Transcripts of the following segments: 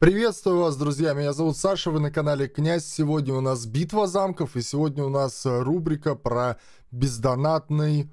Приветствую вас, друзья! Меня зовут Саша, вы на канале Князь. Сегодня у нас битва замков, и сегодня у нас э, рубрика про бездонатный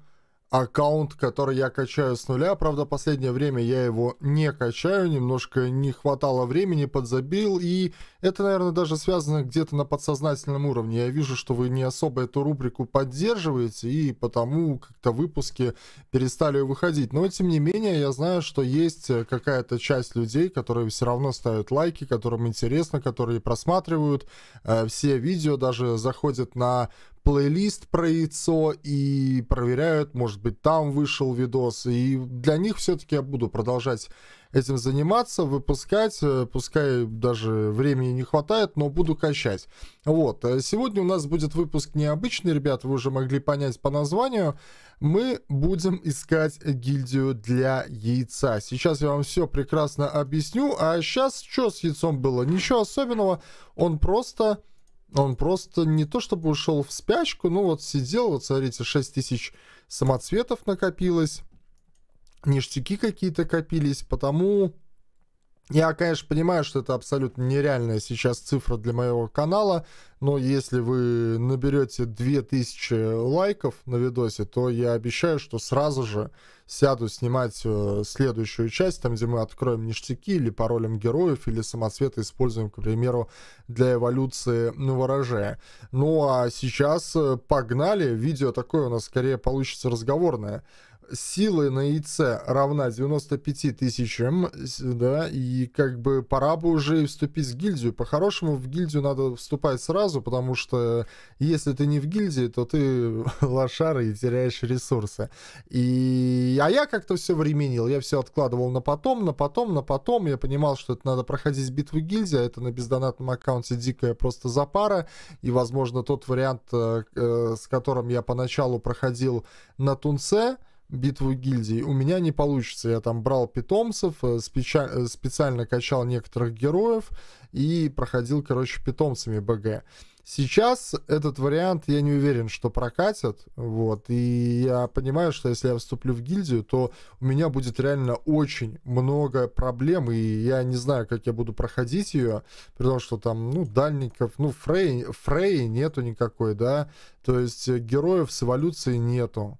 аккаунт, который я качаю с нуля. Правда, последнее время я его не качаю, немножко не хватало времени, подзабил. И это, наверное, даже связано где-то на подсознательном уровне. Я вижу, что вы не особо эту рубрику поддерживаете, и потому как-то выпуски перестали выходить. Но, тем не менее, я знаю, что есть э, какая-то часть людей, которые все равно ставят лайки, которым интересно, которые просматривают э, все видео, даже заходят на плейлист про яйцо и проверяют, может быть, там вышел видос. И для них все-таки я буду продолжать этим заниматься, выпускать, э, пускай даже времени не хватает, но буду качать. Вот, э, сегодня у нас будет выпуск необычный, ребят, вы уже могли понять по названию. Мы будем искать гильдию для яйца. Сейчас я вам все прекрасно объясню, а сейчас что с яйцом было? Ничего особенного, он просто он просто не то чтобы ушел в спячку, ну вот сидел, вот смотрите, 6 тысяч самоцветов накопилось, ништяки какие-то копились, потому... Я, конечно, понимаю, что это абсолютно нереальная сейчас цифра для моего канала, но если вы наберете 2000 лайков на видосе, то я обещаю, что сразу же сяду снимать э, следующую часть, там, где мы откроем ништяки или паролем героев, или самоцветы используем, к примеру, для эволюции новорожая. Ну а сейчас э, погнали, видео такое у нас скорее получится разговорное силы на яйце равна 95 тысячам, да, и как бы пора бы уже вступить в гильдию. По-хорошему в гильдию надо вступать сразу, потому что если ты не в гильдии, то ты лошара и теряешь ресурсы. И... А я как-то все временил, я все откладывал на потом, на потом, на потом. Я понимал, что это надо проходить битву гильдии, а это на бездонатном аккаунте дикая просто запара, и, возможно, тот вариант, э, э, с которым я поначалу проходил на Тунце, битву гильдий. У меня не получится. Я там брал питомцев, э, спеча... Э, специально качал некоторых героев и проходил, короче, питомцами БГ. Сейчас этот вариант я не уверен, что прокатит, вот, и я понимаю, что если я вступлю в гильдию, то у меня будет реально очень много проблем, и я не знаю, как я буду проходить ее, при том, что там, ну, дальников, ну, фрей, фрей нету никакой, да, то есть э, героев с эволюцией нету,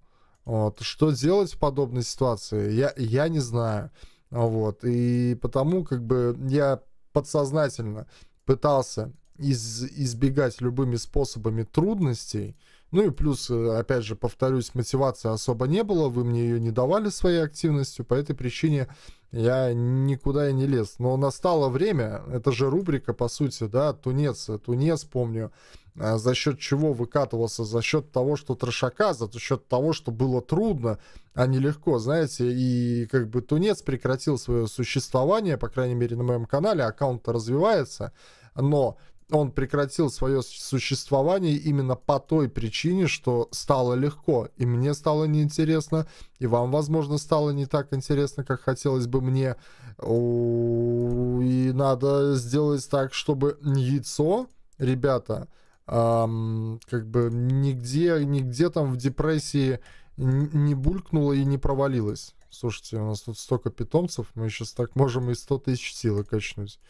вот. Что делать в подобной ситуации, я, я не знаю. Вот. И потому как бы я подсознательно пытался из, избегать любыми способами трудностей. Ну и плюс, э, опять же, повторюсь, мотивации особо не было, вы мне ее не давали своей активностью, по этой причине я никуда и не лез. Но настало время, это же рубрика, по сути, да, Тунец, Тунец, помню, а, за счет чего выкатывался, за счет того, что трешака, за счет того, что было трудно, а не легко, знаете, и как бы Тунец прекратил свое существование, по крайней мере, на моем канале, аккаунт развивается, но он прекратил свое существование именно по той причине, что стало легко. И мне стало неинтересно, и вам, возможно, стало не так интересно, как хотелось бы мне. И надо сделать так, чтобы яйцо, ребята, эм, как бы нигде, нигде там в депрессии не булькнуло и не провалилось. Слушайте, у нас тут столько питомцев, мы сейчас так можем и 100 тысяч силы качнуть.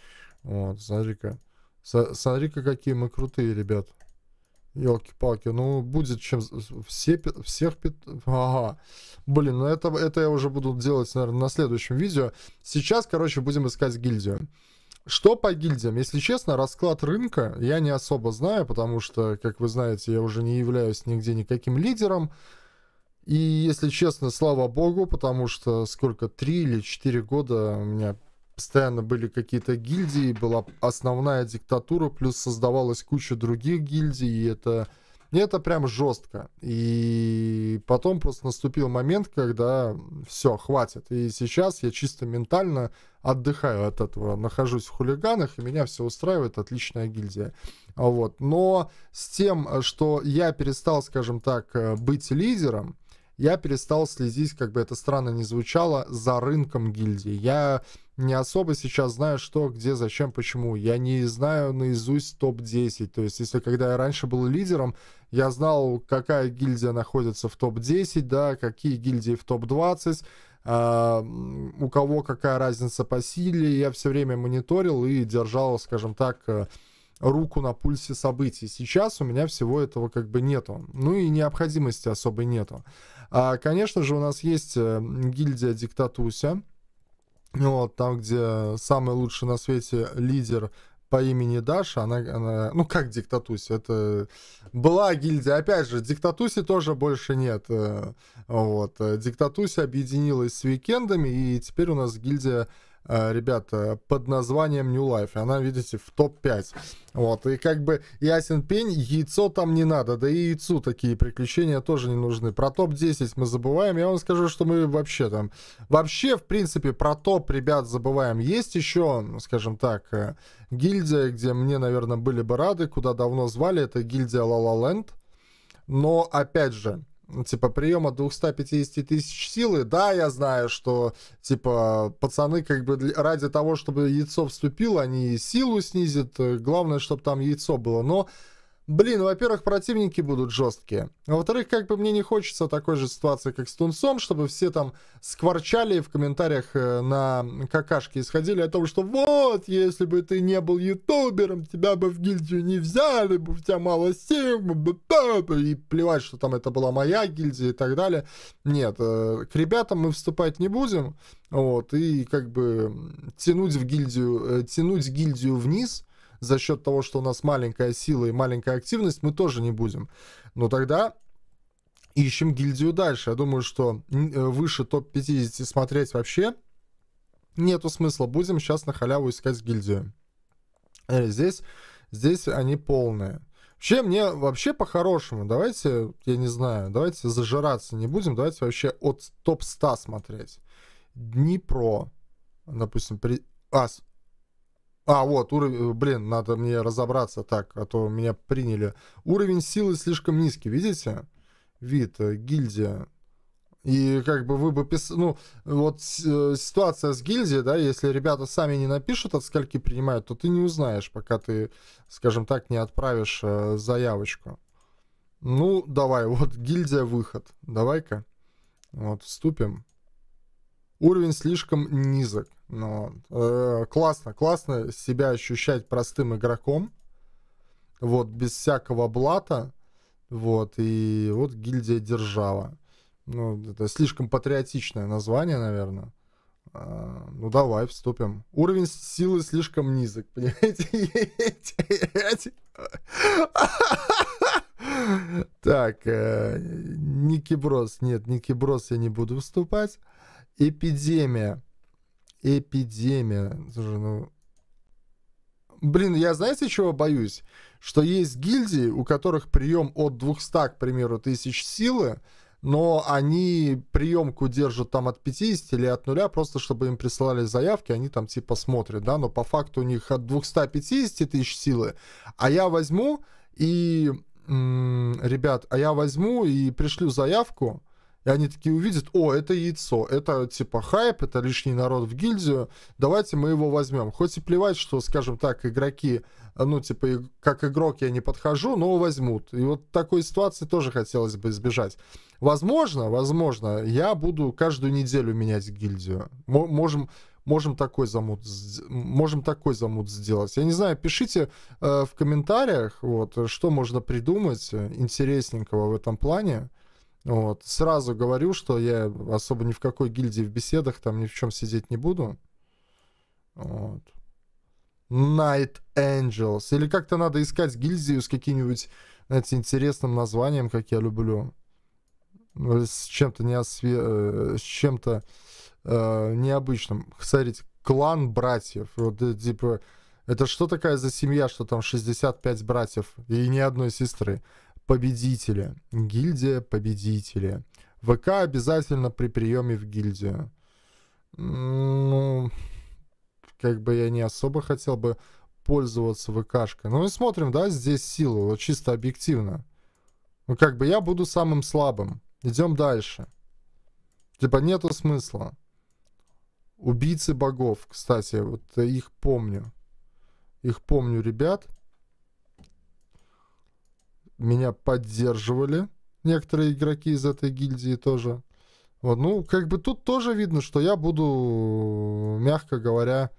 Вот, смотри-ка. Смотри-ка, какие мы крутые, ребят. Елки-палки, ну будет чем... Все, всех... Ага. Блин, ну это, это я уже буду делать, наверное, на следующем видео. Сейчас, короче, будем искать гильдию. Что по гильдиям? Если честно, расклад рынка я не особо знаю, потому что, как вы знаете, я уже не являюсь нигде никаким лидером. И, если честно, слава богу, потому что сколько, три или четыре года у меня постоянно были какие-то гильдии, была основная диктатура, плюс создавалась куча других гильдий, и это, и это прям жестко. И потом просто наступил момент, когда все, хватит. И сейчас я чисто ментально отдыхаю от этого, нахожусь в хулиганах, и меня все устраивает, отличная гильдия. Вот. Но с тем, что я перестал, скажем так, э, быть лидером, я перестал следить, как бы это странно не звучало, за рынком гильдии. Я не особо сейчас знаю, что, где, зачем, почему. Я не знаю наизусть топ-10. То есть, если когда я раньше был лидером, я знал, какая гильдия находится в топ-10, да, какие гильдии в топ-20, Uh, а, у кого какая разница по силе. Я все время мониторил и держал, скажем так, э, руку на пульсе событий. Сейчас у меня всего этого как бы нету. Ну и необходимости особой нету. Uh, конечно же, у нас есть э, гильдия Диктатуся. Ну вот, там, где самый лучший на свете лидер по имени Даша, она, она ну как Диктатуси, это была гильдия, опять же, Диктатуси тоже больше нет, э, вот, Диктатуси объединилась с Викендами, и теперь у нас гильдия Э, ребята, под названием New Life. Она, видите, в топ-5. Вот, и как бы ясен пень, яйцо там не надо, да и яйцу такие приключения тоже не нужны. Про топ-10 мы забываем, я вам скажу, что мы вообще там, вообще, в принципе, про топ, ребят, забываем. Есть еще, скажем так, э, гильдия, где мне, наверное, были бы рады, куда давно звали, это гильдия La La Land. Но, опять же, ну, типа, приема 250 тысяч силы, да, я знаю, что, типа, пацаны, как бы, ради того, чтобы яйцо вступило, они силу снизят, э, главное, чтобы там яйцо было, но Блин, во-первых, противники будут жесткие. Во-вторых, как бы мне не хочется такой же ситуации, как с Тунцом, чтобы все там скворчали в комментариях э, на какашки исходили о том, что вот, если бы ты не был ютубером, тебя бы в гильдию не взяли, бы у тебя мало сил, и плевать, что там это была моя гильдия и так далее. Нет, э, к ребятам мы вступать не будем, вот, и как бы тянуть в гильдию, э, тянуть гильдию вниз – за счет того, что у нас маленькая сила и маленькая активность, мы тоже не будем. Но тогда ищем гильдию дальше. Я думаю, что э, выше топ-50 смотреть вообще нету смысла. Будем сейчас на халяву искать гильдию. Э, здесь, здесь они полные. Вообще, мне вообще по-хорошему, давайте, я не знаю, давайте зажираться не будем, давайте вообще от топ-100 смотреть. Днепро, допустим, при... а, а, вот, уровень, э, блин, надо мне разобраться так, а то меня приняли. Уровень силы слишком низкий, видите? Вид, э, гильдия. И как бы вы бы писали, ну, вот э, ситуация с гильдией, да, если ребята сами не напишут, от скольки принимают, то ты не узнаешь, пока ты, скажем так, не отправишь э, заявочку. Ну, давай, вот гильдия выход. Давай-ка. Вот, вступим. Уровень слишком низок. Ну, э, классно, классно себя ощущать простым игроком, вот, без всякого блата, вот, и вот гильдия Держава. Ну, это слишком патриотичное название, наверное. А, ну, давай, вступим. Уровень силы слишком низок, понимаете? Так, э, Никиброс, нет, Никиброс я не буду вступать. Эпидемия эпидемия. Слушай, ну... Блин, я знаете, чего боюсь? Что есть гильдии, у которых прием от 200, к примеру, тысяч силы, но они приемку держат там от 50 или от нуля, просто чтобы им присылали заявки, они там типа смотрят, да, но по факту у них от 250 тысяч силы, а я возьму и, м -м, ребят, а я возьму и пришлю заявку, и они такие увидят, о, это яйцо, это типа хайп, это лишний народ в гильдию, давайте мы его возьмем. Хоть и плевать, что, скажем так, игроки, ну, типа, как игрок я не подхожу, но возьмут. И вот такой ситуации тоже хотелось бы избежать. Возможно, возможно, я буду каждую неделю менять гильдию. М- можем, можем такой замут, можем такой замут сделать. Я не знаю, пишите э, в комментариях, вот, что можно придумать э, интересненького в этом плане. Вот. Сразу говорю, что я особо ни в какой гильдии в беседах там ни в чем сидеть не буду. Вот. Night Angels. Или как-то надо искать гильдию с каким-нибудь, знаете, интересным названием, как я люблю. Ну, с чем-то не осве... Э, с чем-то э, необычным. Смотрите, клан братьев. Вот, э, типа, это что такая за семья, что там 65 братьев и ни одной сестры? победители, гильдия победители. ВК обязательно при приеме в гильдию. Ну, как бы я не особо хотел бы пользоваться ВКшкой. Но ну, мы смотрим, да, здесь силу, вот чисто объективно. Ну, как бы я буду самым слабым. Идем дальше. Типа нету смысла. Убийцы богов, кстати, вот их помню. Их помню, ребят меня поддерживали, некоторые игроки из этой гильдии тоже. Вот, ну, как бы тут тоже видно, что я буду, мягко говоря,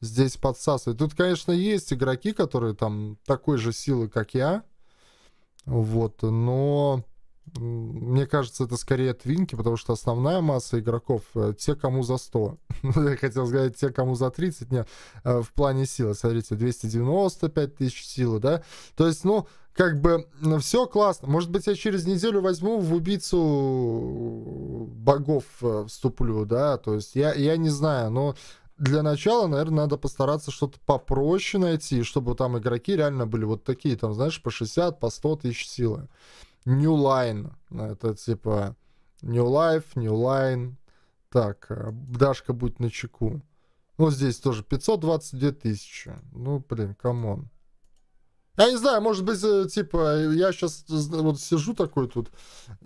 здесь подсасывать. Тут, конечно, есть игроки, которые там такой же силы, как я. Вот, но мне кажется, это скорее твинки, потому что основная масса игроков э, — те, кому за 100. Ну, я хотел сказать, те, кому за 30. Не э, в плане силы, смотрите, 295 тысяч силы, да? То есть, ну, как бы ну, все классно. Может быть, я через неделю возьму в убийцу э, богов вступлю, да? То есть, я, я не знаю, но для начала, наверное, надо постараться что-то попроще найти, чтобы там игроки реально были вот такие, там, знаешь, по 60, по 100 тысяч силы. New Line. Это типа New Life, New Line. Так, э, Дашка будет на чеку. Ну, здесь тоже 522 тысячи. Ну, блин, камон. Я не знаю, может быть, э, типа, я сейчас вот сижу такой тут,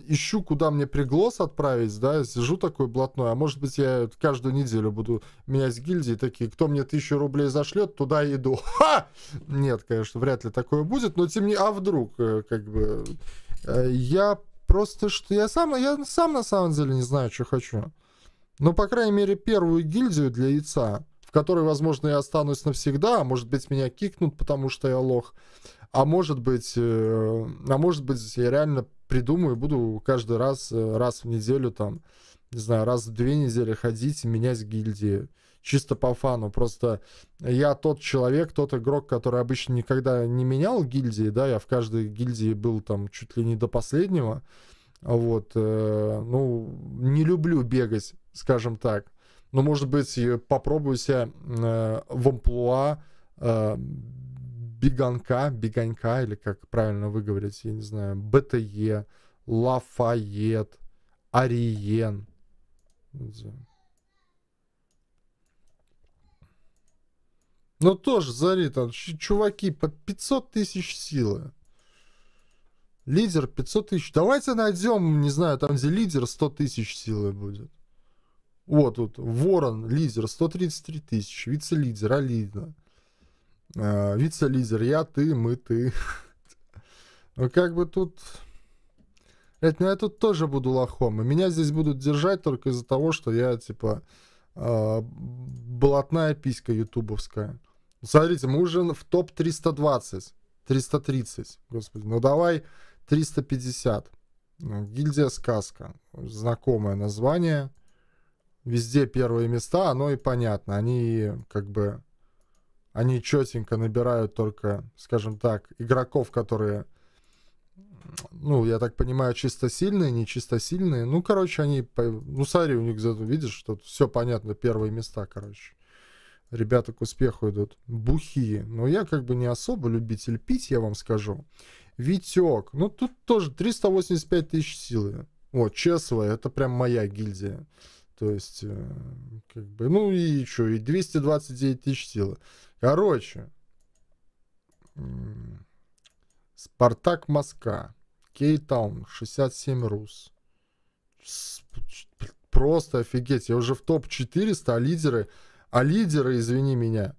ищу, куда мне приглос отправить, да, сижу такой блатной, а может быть, я каждую неделю буду менять гильдии, такие, кто мне тысячу рублей зашлет, туда иду. Ха! Нет, конечно, вряд ли такое будет, но тем не... А вдруг, э, как бы... Э, я просто что я сам, я сам на самом деле не знаю, что хочу. Но, ну, по крайней мере, первую гильдию для яйца, в которой, возможно, я останусь навсегда, а может быть, меня кикнут, потому что я лох. А может быть, э, а может быть, я реально придумаю, и буду каждый раз, э, раз в неделю, там, не знаю, раз в две недели ходить и менять гильдии чисто по фану. Просто я тот человек, тот игрок, который обычно никогда не менял гильдии, да, я в каждой гильдии был там чуть ли не до последнего. Вот, э, ну, не люблю бегать, скажем так. Но, ну, может быть, попробую себя э, в амплуа э, беганка, беганька, или как правильно выговорить, я не знаю, БТЕ, Лафайет, Ариен. Ну тоже, зари, там чуваки по 500 тысяч силы. Лидер 500 тысяч. Давайте найдем, не знаю, там где лидер 100 тысяч силы будет. Вот тут Ворон, лидер 133 тысячи. Вице-лидер Алина. Э, вице-лидер я, ты, мы, ты. Ну как бы тут... Блять, ну я тут тоже буду лохом. И меня здесь будут держать только из-за того, что я, типа, а, блатная писька ютубовская. Смотрите, мы уже в топ 320, 330, господи, ну давай 350. Гильдия Сказка, знакомое название, везде первые места, оно и понятно, они как бы, они четенько набирают только, скажем так, игроков, которые ну, я так понимаю, чисто сильные, не чисто сильные. Ну, короче, они... Ну, Сари у них, видишь, что все понятно, первые места, короче. Ребята к успеху идут. Бухие. Но я как бы не особо любитель пить, я вам скажу. Витек. Ну, тут тоже 385 тысяч силы. Вот Чесва, это прям моя гильдия. То есть, э, как бы, ну и что, и 229 тысяч силы. Короче, Спартак Москва, Кейтаун, 67 Рус. Просто офигеть, я уже в топ-400, а лидеры, а лидеры, извини меня,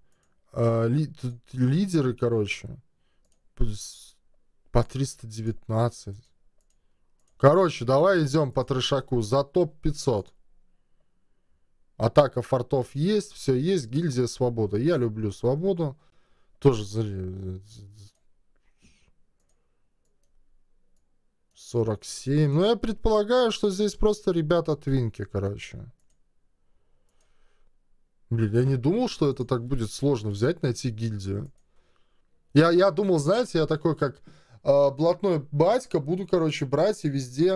а, ли, лидеры, короче, по 319. Короче, давай идем по трешаку за топ-500. Атака фортов есть, все есть, гильдия свобода. Я люблю свободу. Тоже 47. Ну, я предполагаю, что здесь просто ребята твинки, короче. Блин, я не думал, что это так будет сложно взять, найти гильдию. Я, я думал, знаете, я такой, как э, блатной батька, буду, короче, брать и везде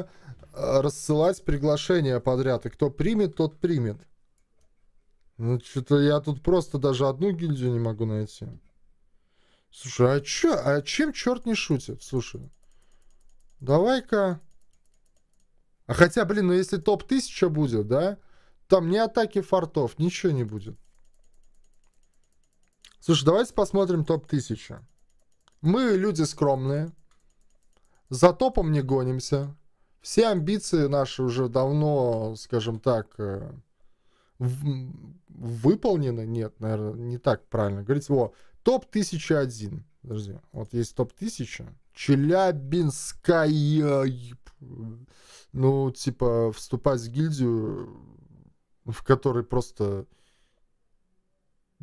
э, рассылать приглашения подряд. И кто примет, тот примет. Ну, что-то я тут просто даже одну гильдию не могу найти. Слушай, а, чё, а чем черт не шутит? Слушай. Давай-ка... А хотя, блин, ну если топ-1000 будет, да? Там ни атаки фортов, ничего не будет. Слушай, давайте посмотрим топ-1000. Мы люди скромные. За топом не гонимся. Все амбиции наши уже давно, скажем так, э, выполнены. Нет, наверное, не так правильно. Говорить, о, топ-1001. Подожди, вот есть топ-1000. Челябинская... Ну, типа, вступать в гильдию, в которой просто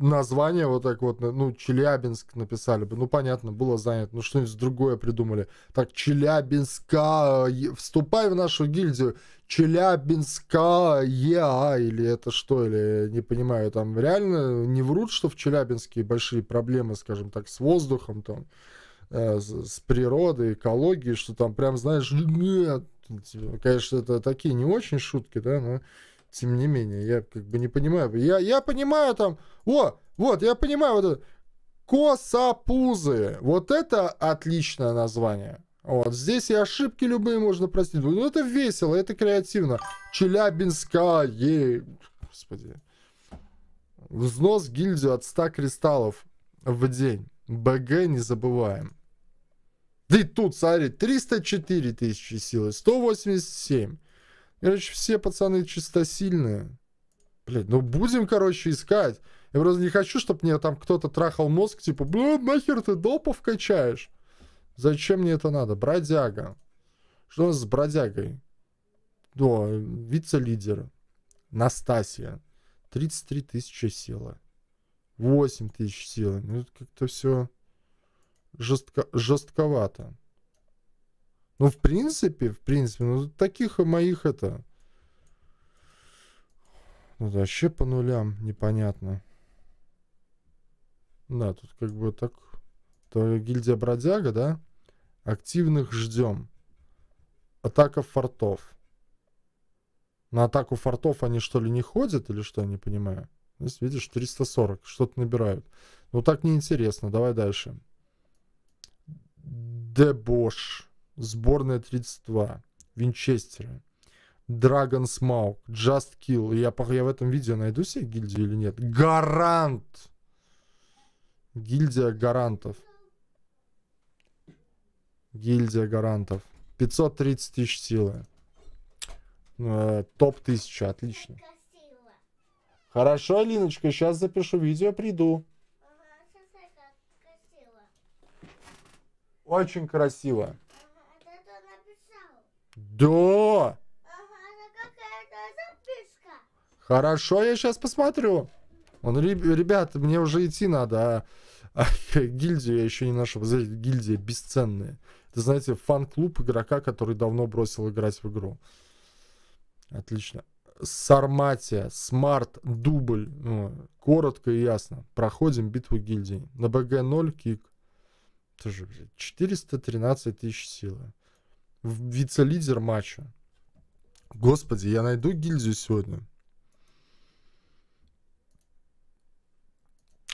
название вот так вот, ну, Челябинск написали бы, ну, понятно, было занято, ну, что-нибудь другое придумали. Так, Челябинска, вступай в нашу гильдию, Челябинска я или это что, или не понимаю, там реально не врут, что в Челябинске большие проблемы, скажем так, с воздухом, там, э, с природой, экологией, что там прям, знаешь, нет, типа, конечно, это такие не очень шутки, да, но тем не менее, я как бы не понимаю. Я, я понимаю там, о, вот, я понимаю вот это. Косопузы. Вот это отличное название. Вот, здесь и ошибки любые можно простить. Ну, это весело, это креативно. Челябинская. Господи. Взнос гильдию от 100 кристаллов в день. БГ не забываем. Да и тут, смотри, 304 тысячи силы, 187. Короче, все пацаны чистосильные. Блядь, ну будем, короче, искать. Я просто не хочу, чтобы мне там кто-то трахал мозг, типа, блядь, нахер ты допов качаешь? Зачем мне это надо? Бродяга. Что у нас с бродягой? Да, вице-лидер. Настасья. 33 тысячи сила. 8 тысяч силы. Ну, как-то все жестко, жестковато. Ну, в принципе, в принципе, ну, таких моих это... Ну, вообще по нулям непонятно. Да, тут как бы так... То гильдия бродяга, да? Активных ждем. Атака фортов. На атаку фортов они что ли не ходят или что, не понимаю. Здесь, видишь, 340, что-то набирают. Ну так неинтересно, давай дальше. Дебош сборная 32, Винчестера, Dragon Smoke, Just Kill. Я, я в этом видео найду себе гильдию или нет? Гарант! Гильдия гарантов. Гильдия гарантов. 530 тысяч силы. Ну, э, топ 1000, отлично. Хорошо, Линочка, сейчас запишу видео, приду. Очень красиво. Да! Хорошо, я сейчас посмотрю. Он, ребят, мне уже идти надо, а, а гильдию я еще не нашел. Знаете, гильдия бесценная. Это, знаете, фан-клуб игрока, который давно бросил играть в игру. Отлично. Сарматия, смарт, дубль. Ну, коротко и ясно. Проходим битву гильдии. На БГ 0 кик. Тоже, блядь, 413 тысяч силы вице-лидер матча. Господи, я найду гильдию сегодня.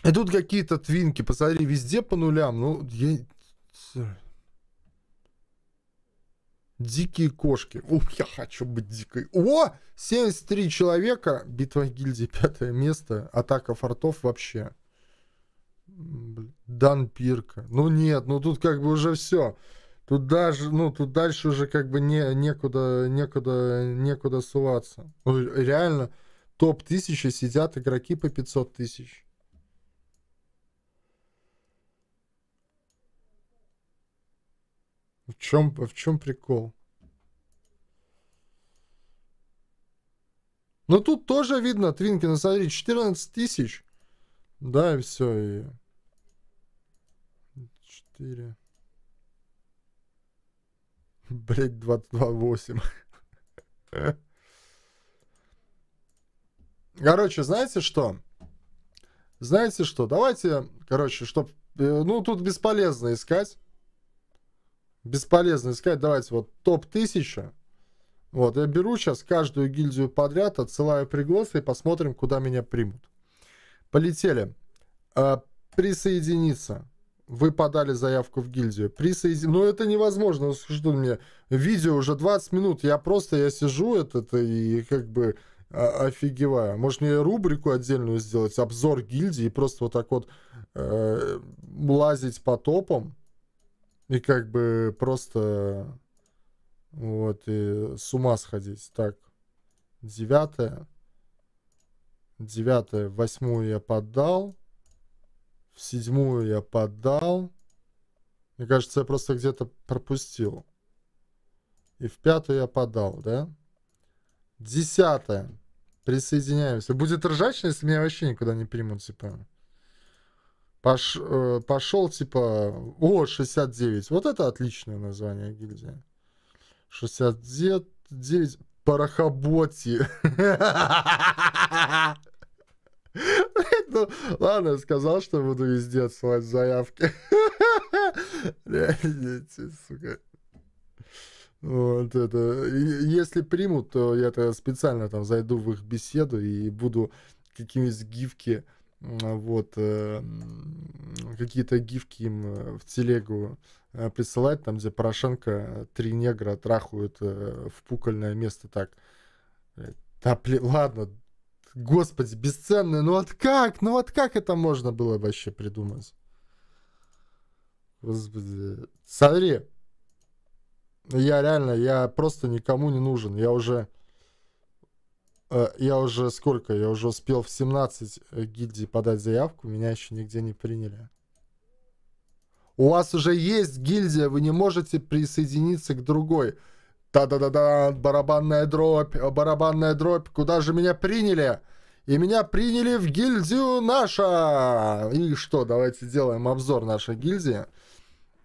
И тут какие-то твинки, посмотри, везде по нулям. Ну, я... Дикие кошки. О, я хочу быть дикой. О! 73 человека. Битва гильдии, пятое место. Атака фортов вообще. Дан Пирка. Ну нет, ну тут как бы уже все. Тут даже, ну, тут дальше уже как бы не, некуда, некуда, некуда ссылаться. Ну, реально, топ-1000 сидят игроки по 500 тысяч. В чем, в чем прикол? Ну, тут тоже видно, Твинкин, ну, смотри, 14 тысяч. Да, и все, и... 4... Блять, 22.8. Короче, знаете что? Знаете что? Давайте, короче, чтоб... Э, ну, тут бесполезно искать. Бесполезно искать. Давайте вот топ-1000. Вот, я беру сейчас каждую гильдию подряд, отсылаю пригласы и посмотрим, куда меня примут. Полетели. А, присоединиться вы подали заявку в гильдию. Присоедин... Ну, это невозможно. Что мне? Видео уже 20 минут. Я просто, я сижу этот и как бы а, офигеваю. Может, мне рубрику отдельную сделать? Обзор гильдии. Просто вот так вот э, лазить по топам. И как бы просто... Вот, и с ума сходить. Так, девятое. Девятое, восьмую я поддал. В седьмую я подал, Мне кажется, я просто где-то пропустил. И в пятую я подал, да? Десятая. Присоединяемся. Будет ржачно, если меня вообще никуда не примут, типа. Пош, э, пошел, типа, о, 69. Вот это отличное название гильдии. 69. Порохоботи. ну ладно, я сказал, что буду везде отсылать заявки. Реально, сука. Вот это. Если примут, то я тогда специально там зайду в их беседу и буду какие-нибудь гифки, вот, э, какие-то гифки им э, в телегу э, присылать, там, где Порошенко три негра трахают в пукольное место так. Да, блин, ладно, господи, бесценное. Ну вот как? Ну вот как это можно было вообще придумать? Господи. Смотри. Я реально, я просто никому не нужен. Я уже... Э, я уже сколько? Я уже успел в 17 э, гильдий подать заявку. Меня еще нигде не приняли. У вас уже есть гильдия, вы не можете присоединиться к другой. Та-да-да-да, барабанная дробь, барабанная дробь, куда же меня приняли? И меня приняли в гильдию наша! И что, давайте сделаем обзор нашей гильдии.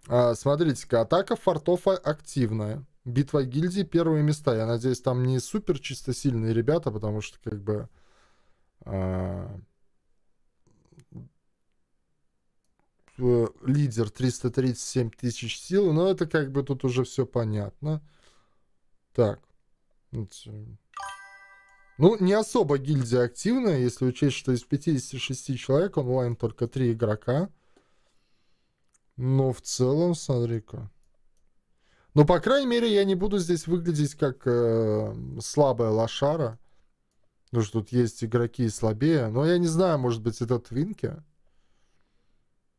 А, Смотрите-ка, атака фортофа активная. Битва гильдии, первые места. Я надеюсь, там не супер чисто сильные ребята, потому что как бы... А... Э, лидер 337 тысяч сил, но это как бы тут уже все понятно. Так. Э, ну, не особо гильдия активная, если учесть, что из 56 человек онлайн только 3 игрока. Но в целом, смотри-ка. Но, ну, по крайней мере, я не буду здесь выглядеть как э, слабая лошара. Потому что тут есть игроки слабее. Но я не знаю, может быть, это Твинки.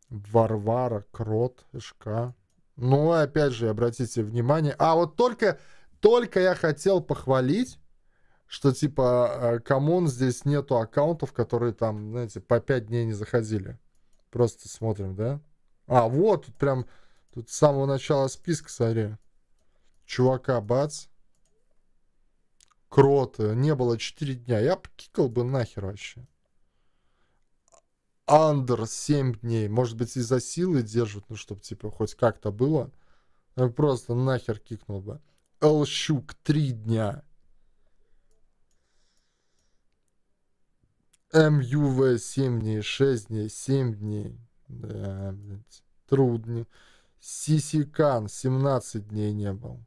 Варвара, Крот, Эшка. Ну, опять же, обратите внимание. А, вот только только я хотел похвалить, что типа, э, камон, здесь нету аккаунтов, которые там, знаете, по 5 дней не заходили. Просто смотрим, да? А, вот, тут прям, тут с самого начала списка, смотри. Чувака, бац. Крот, не было 4 дня. Я покикал бы нахер вообще. Андер 7 дней. Может быть, из-за силы держат, ну, чтобы, типа, хоть как-то было. Я просто нахер кикнул бы. Элщук три дня. МЮВ 7 дней, 6 дней, 7 дней. Да, блядь, трудно. Сисикан 17 дней не был.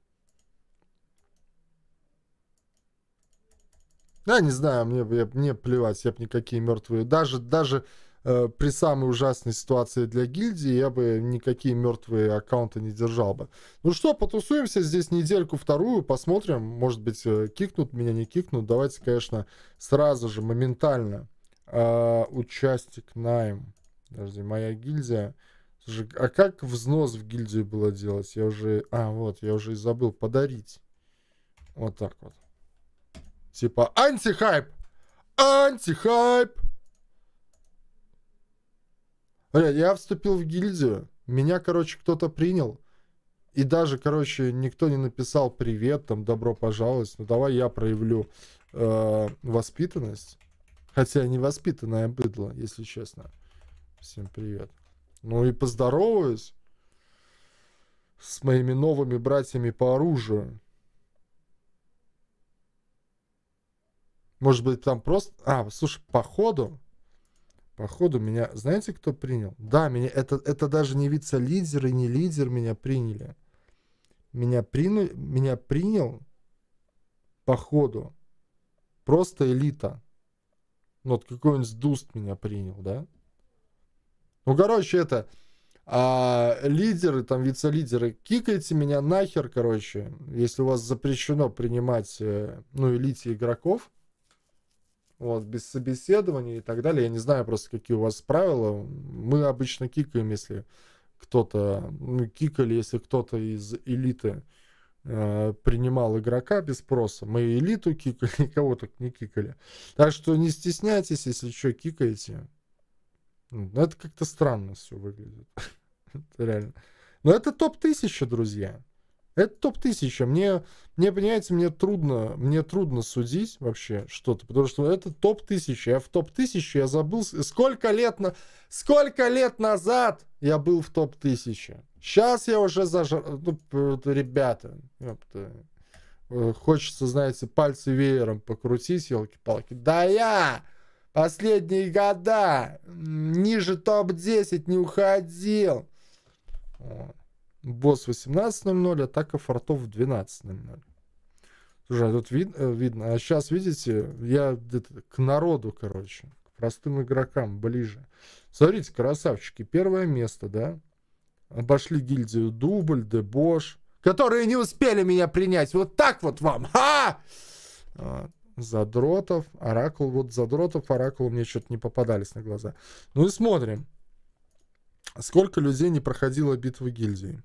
Да, не знаю, мне, я, мне плевать, я бы никакие мертвые. Даже, даже Э, при самой ужасной ситуации для гильдии я бы никакие мертвые аккаунты не держал бы. Ну что, потусуемся здесь недельку-вторую, посмотрим, может быть, э, кикнут меня, не кикнут. Давайте, конечно, сразу же, моментально э, а, участник найм. Подожди, моя гильдия. Слушай, а как взнос в гильдию было делать? Я уже... А, вот, я уже и забыл. Подарить. Вот так вот. Типа антихайп! Антихайп! Бля, Я вступил в гильдию, меня, короче, кто-то принял. И даже, короче, никто не написал привет, там, добро пожаловать. Ну, давай я проявлю э, воспитанность. Хотя невоспитанное быдло, если честно. Всем привет. Ну и поздороваюсь с моими новыми братьями по оружию. Может быть, там просто... А, слушай, походу Походу меня, знаете, кто принял? Да, меня это, это даже не вице-лидер и не лидер меня приняли. Меня, принял, меня принял, походу, просто элита. Ну, вот какой-нибудь дуст меня принял, да? Ну, короче, это а, лидеры, там, вице-лидеры, кикайте меня нахер, короче, если у вас запрещено принимать, э, ну, элите игроков, вот, без собеседования и так далее. Я не знаю просто, какие у вас правила. Мы обычно кикаем, если кто-то, ну, кикали, если кто-то из элиты э, принимал игрока без спроса. Мы элиту кикали, никого так не кикали. Так что не стесняйтесь, если что, кикаете. Ну, это как-то странно все выглядит. Реально. Но это топ-1000, друзья. Это топ-1000. Мне, мне, понимаете, мне трудно, мне трудно судить вообще что-то, потому что это топ-1000. Я в топ-1000, я забыл, сколько лет, на, сколько лет назад я был в топ-1000. Сейчас я уже зажал... Ну, ребята, э, хочется, знаете, пальцы веером покрутить, елки-палки. Да я последние года ниже топ-10 не уходил. Босс в 18.00, атака фортов в 12.00. Слушай, а тут вид, э, видно. А сейчас, видите, я к народу, короче, к простым игрокам ближе. Смотрите, красавчики, первое место, да? Обошли гильдию Дубль, Дебош, которые не успели меня принять. Вот так вот вам, ха! А, Задротов, Оракул, вот Задротов, Оракул мне что-то не попадались на глаза. Ну и смотрим, сколько людей не проходило битвы гильдии.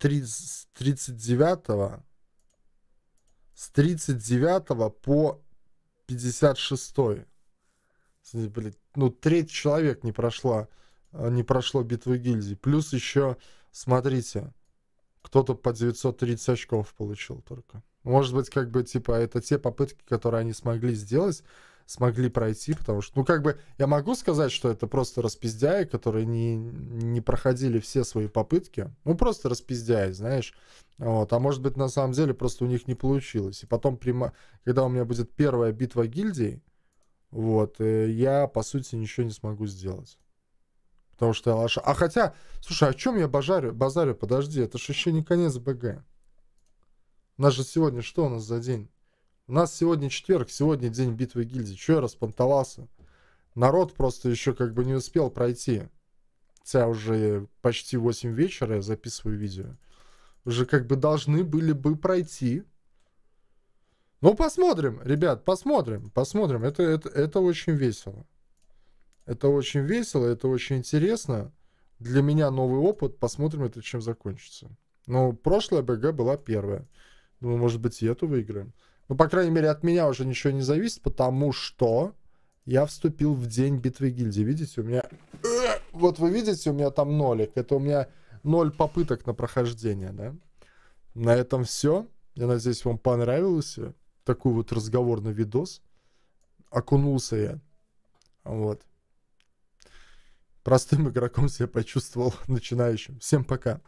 с 39 с 39 по 56. Блин, ну, треть человек не прошла, э, не прошло битвы гильдии. Плюс еще, смотрите, кто-то по 930 очков получил только. Может быть, как бы, типа, это те попытки, которые они смогли сделать, смогли пройти, потому что, ну, как бы, я могу сказать, что это просто распиздяи, которые не, не проходили все свои попытки, ну, просто распиздяи, знаешь, вот, а может быть, на самом деле просто у них не получилось, и потом, прямо, когда у меня будет первая битва гильдий, вот, э, я, по сути, ничего не смогу сделать. Потому что я лоша. А хотя, слушай, о чем я базарю? Базарю, подожди, это же еще не конец БГ. У нас же сегодня что у нас за день? У нас сегодня четверг, сегодня день битвы гильдии. Че я распонтовался? Народ просто еще как бы не успел пройти. Хотя уже почти 8 вечера я записываю видео. Уже как бы должны были бы пройти. Ну, посмотрим, ребят, посмотрим, посмотрим. Это, это, это очень весело. Это очень весело, это очень интересно. Для меня новый опыт. Посмотрим, это чем закончится. Но ну, прошлая БГ была первая. Ну, может быть, и эту выиграем. Ну, по крайней мере, от меня уже ничего не зависит, потому что я вступил в день битвы гильдии. Видите, у меня... Э, вот вы видите, у меня там нолик. Это у меня ноль попыток на прохождение, да? На этом все. Я надеюсь, вам понравился Такой вот разговорный видос. Окунулся я. Вот. Простым игроком себя почувствовал начинающим. Всем пока.